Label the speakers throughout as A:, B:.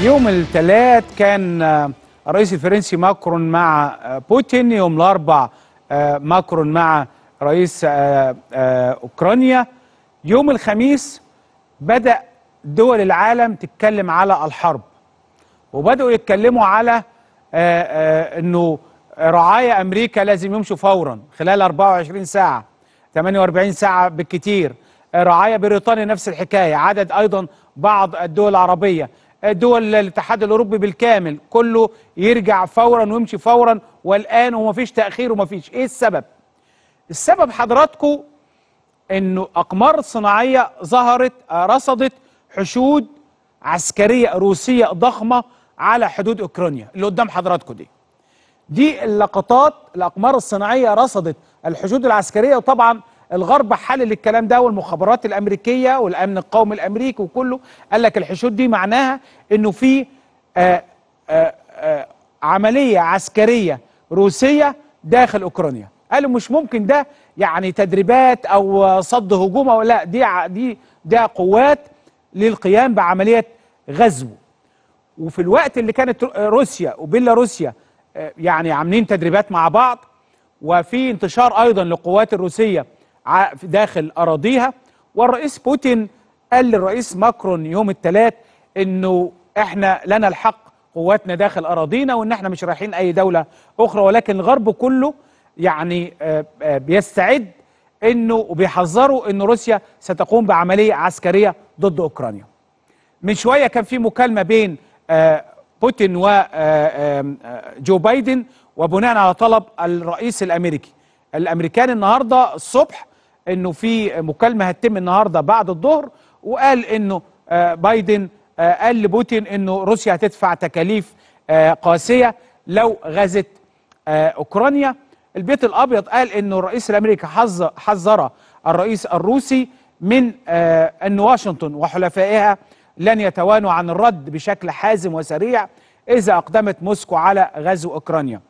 A: يوم الثلاث كان آه، الرئيس الفرنسي ماكرون مع آه، بوتين يوم الاربع آه، ماكرون مع رئيس اوكرانيا يوم الخميس بدا دول العالم تتكلم على الحرب وبداوا يتكلموا على انه رعايا امريكا لازم يمشوا فورا خلال 24 ساعه 48 ساعه بالكثير رعايا بريطانيا نفس الحكايه عدد ايضا بعض الدول العربيه دول الاتحاد الاوروبي بالكامل كله يرجع فورا ويمشي فورا والان ومفيش تاخير ومفيش ايه السبب السبب حضراتكم انه اقمار صناعيه ظهرت آه، رصدت حشود عسكريه روسيه ضخمه على حدود اوكرانيا اللي قدام حضراتكم دي دي اللقطات الاقمار الصناعيه رصدت الحشود العسكريه وطبعا الغرب حلل الكلام ده والمخابرات الامريكيه والامن القومي الامريكي وكله قال لك الحشود دي معناها انه في آآ آه، آآ آه، آه، عمليه عسكريه روسيه داخل اوكرانيا قالوا مش ممكن ده يعني تدريبات او صد هجوم او لا دي دي ده قوات للقيام بعمليه غزو وفي الوقت اللي كانت روسيا وبيلاروسيا يعني عاملين تدريبات مع بعض وفي انتشار ايضا للقوات الروسيه داخل أراضيها والرئيس بوتين قال للرئيس ماكرون يوم الثلاث أنه إحنا لنا الحق قواتنا داخل أراضينا وإن إحنا مش رايحين أي دولة أخرى ولكن الغرب كله يعني آه، آه، بيستعد انه وبيحذروا ان روسيا ستقوم بعمليه عسكريه ضد اوكرانيا. من شويه كان في مكالمه بين آه، بوتين وجو بايدن وبناء على طلب الرئيس الامريكي. الامريكان النهارده الصبح انه في مكالمه هتتم النهارده بعد الظهر وقال انه آه، بايدن آه، قال لبوتين انه روسيا هتدفع تكاليف آه، قاسيه لو غزت اوكرانيا البيت الابيض قال انه الرئيس الامريكي حذر الرئيس الروسي من ان واشنطن وحلفائها لن يتوانوا عن الرد بشكل حازم وسريع اذا اقدمت موسكو على غزو اوكرانيا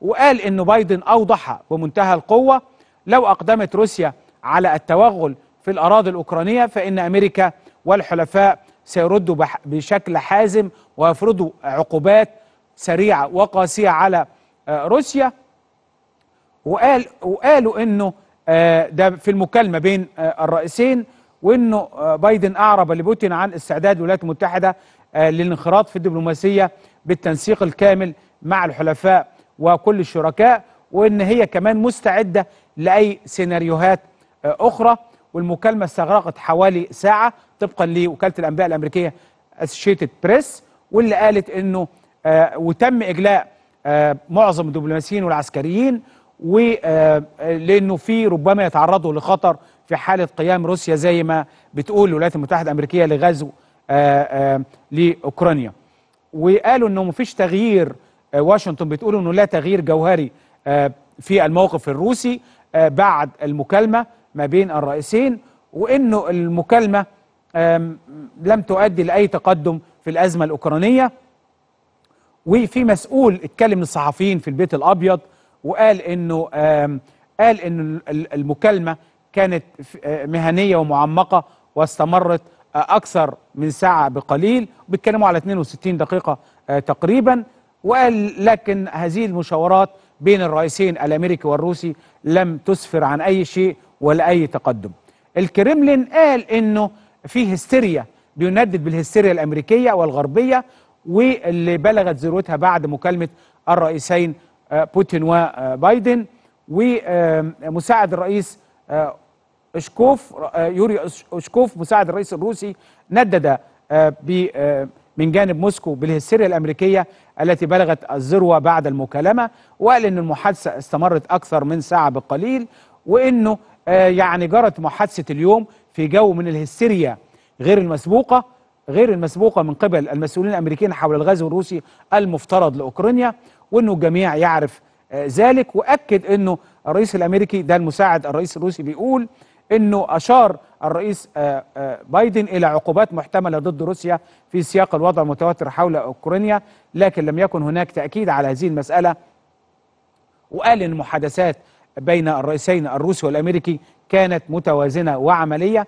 A: وقال انه بايدن اوضح بمنتهى القوه لو اقدمت روسيا على التوغل في الأراضي الأوكرانية فإن أمريكا والحلفاء سيردوا بشكل حازم ويفرضوا عقوبات سريعة وقاسية على آه، روسيا وقال وقالوا انه آه، ده في المكالمه بين آه، الرئيسين وانه بايدن اعرب لبوتين عن استعداد الولايات المتحده للانخراط في الدبلوماسيه بالتنسيق الكامل مع الحلفاء وكل الشركاء وان هي كمان مستعده لاي سيناريوهات أخرى والمكالمة استغرقت حوالي ساعة طبقا لوكالة الأنباء الأمريكية أسوشيتد بريس واللي قالت أنه آه، وتم إجلاء آه، معظم الدبلوماسيين والعسكريين ولأنه آه، في ربما يتعرضوا لخطر في حالة قيام روسيا زي ما بتقول الولايات المتحدة الأمريكية لغزو لأوكرانيا وقالوا أنه مفيش تغيير واشنطن بتقول أنه لا تغيير جوهري في الموقف الروسي بعد المكالمة ما بين الرئيسين وانه المكالمه لم تؤدي لاي تقدم في الازمه الاوكرانيه وفي مسؤول اتكلم للصحفيين في البيت الابيض وقال انه قال انه المكالمه كانت آه، مهنيه ومعمقه واستمرت آه، اكثر من ساعه بقليل بيتكلموا على 62 دقيقه آه، تقريبا وقال لكن هذه المشاورات بين الرئيسين الامريكي والروسي لم تسفر عن اي شيء ولا اي تقدم الكريملين قال انه في هستيريا بيندد بالهستيريا الامريكيه والغربيه واللي بلغت ذروتها بعد مكالمه الرئيسين آه، بوتين وبايدن ومساعد الرئيس آه، اشكوف آه، يوري اشكوف مساعد الرئيس الروسي ندد من جانب موسكو بالهستيريا الامريكيه التي بلغت الذروه بعد المكالمه وقال ان المحادثه استمرت اكثر من ساعه بقليل وانه آه، يعني جرت محادثة اليوم في جو من الهستيريا غير المسبوقة غير المسبوقة من قبل المسؤولين الأمريكيين حول الغزو الروسي المفترض لأوكرانيا وأنه الجميع يعرف آه، ذلك وأكد أنه الرئيس الأمريكي ده المساعد الرئيس الروسي بيقول أنه أشار الرئيس آه، بايدن إلى عقوبات محتملة ضد روسيا في سياق الوضع المتوتر حول أوكرانيا لكن لم يكن هناك تأكيد على هذه المسألة وقال أن المحادثات بين الرئيسين الروسي والامريكي كانت متوازنه وعمليه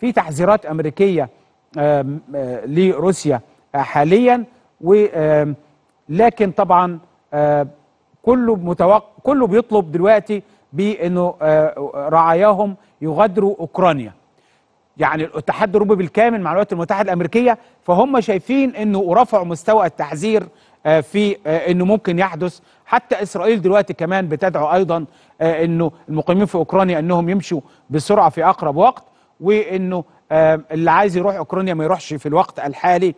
A: في تحذيرات امريكيه آه، لروسيا حاليا ولكن طبعا آه، كله متوق... كله بيطلب دلوقتي بانه آه، رعاياهم يغادروا اوكرانيا يعني الاتحاد الاوروبي بالكامل مع الولايات المتحده الامريكيه فهم شايفين انه رفعوا مستوى التحذير آه، في آه، انه ممكن يحدث حتى اسرائيل دلوقتي كمان بتدعو ايضا آه، انه المقيمين في اوكرانيا انهم يمشوا بسرعه في اقرب وقت وانه اللي عايز يروح اوكرانيا ما يروحش في الوقت الحالي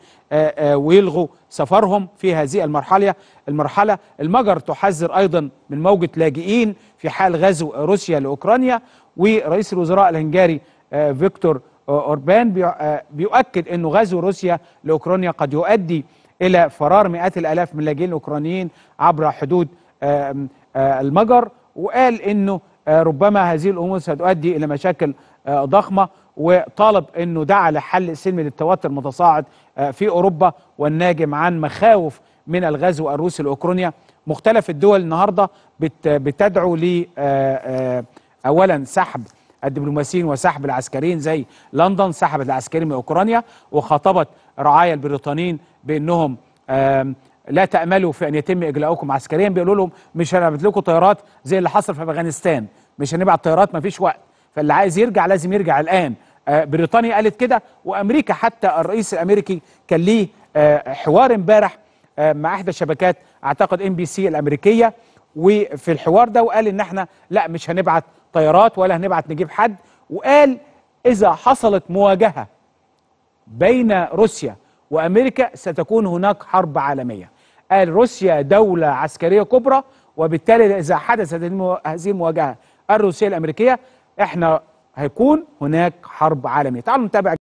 A: ويلغوا سفرهم في هذه المرحله المرحله المجر تحذر ايضا من موجه لاجئين في حال غزو روسيا لاوكرانيا ورئيس الوزراء الهنغاري فيكتور اوربان بيؤكد انه غزو روسيا لاوكرانيا قد يؤدي إلى فرار مئات الآلاف من اللاجئين الأوكرانيين عبر حدود آه، آه، المجر وقال أنه آه، ربما هذه الأمور ستؤدي إلى مشاكل ضخمة وطالب أنه دعا لحل سلمي للتوتر المتصاعد في أوروبا والناجم عن مخاوف من الغزو الروسي لأوكرانيا مختلف الدول النهاردة بتدعو ل أولا سحب الدبلوماسيين وسحب العسكريين زي لندن سحبت العسكريين من أوكرانيا وخاطبت رعايا البريطانيين بانهم لا تاملوا في ان يتم اجلاؤكم عسكريا بيقولوا لهم مش هنبعت لكم طيارات زي اللي حصل في افغانستان مش هنبعت طيارات ما فيش وقت فاللي عايز يرجع لازم يرجع الان آه، بريطانيا قالت كده وامريكا حتى الرئيس الامريكي كان ليه آه، حوار امبارح آه، مع احدى شبكات اعتقد ام بي سي الامريكيه وفي الحوار ده وقال ان احنا لا مش هنبعت طيارات ولا هنبعت نجيب حد وقال اذا حصلت مواجهه بين روسيا وأمريكا ستكون هناك حرب عالمية قال روسيا دولة عسكرية كبرى وبالتالي إذا حدثت هذه المواجهة الروسية الأمريكية إحنا هيكون هناك حرب عالمية تعالوا نتابع